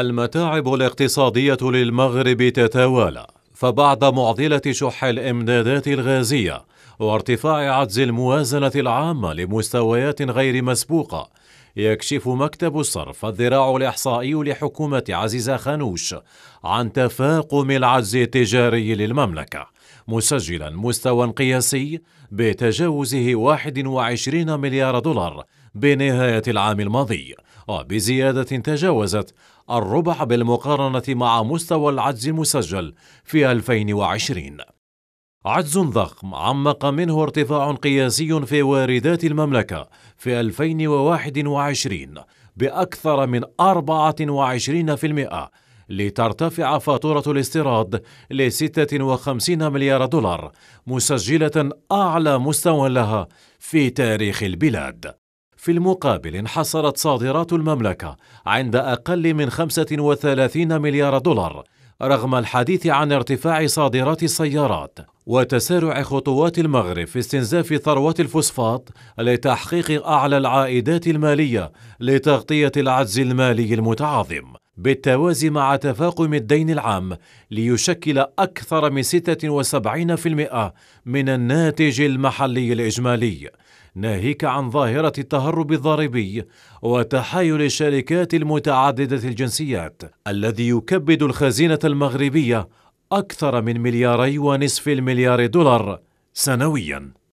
المتاعب الاقتصادية للمغرب تتوالى فبعد معضلة شح الإمدادات الغازية وارتفاع عجز الموازنة العامة لمستويات غير مسبوقة يكشف مكتب الصرف الذراع الإحصائي لحكومة عزيزة خانوش عن تفاقم العجز التجاري للمملكة مسجلا مستوى قياسي بتجاوزه 21 مليار دولار بنهاية العام الماضي وبزيادة تجاوزت الربع بالمقارنة مع مستوى العجز المسجل في 2020 عجز ضخم عمق منه ارتفاع قياسي في واردات المملكة في 2021 بأكثر من 24% لترتفع فاتورة الاستيراد ل 56 مليار دولار مسجلة أعلى مستوى لها في تاريخ البلاد في المقابل انحصرت صادرات المملكة عند أقل من 35 مليار دولار رغم الحديث عن ارتفاع صادرات السيارات وتسارع خطوات المغرب في استنزاف ثروة الفوسفات لتحقيق أعلى العائدات المالية لتغطية العجز المالي المتعاظم بالتوازي مع تفاقم الدين العام ليشكل أكثر من 76% من الناتج المحلي الإجمالي ناهيك عن ظاهرة التهرب الضريبي وتحايل الشركات المتعددة الجنسيات الذي يكبد الخزينة المغربية أكثر من ملياري ونصف المليار دولار سنوياً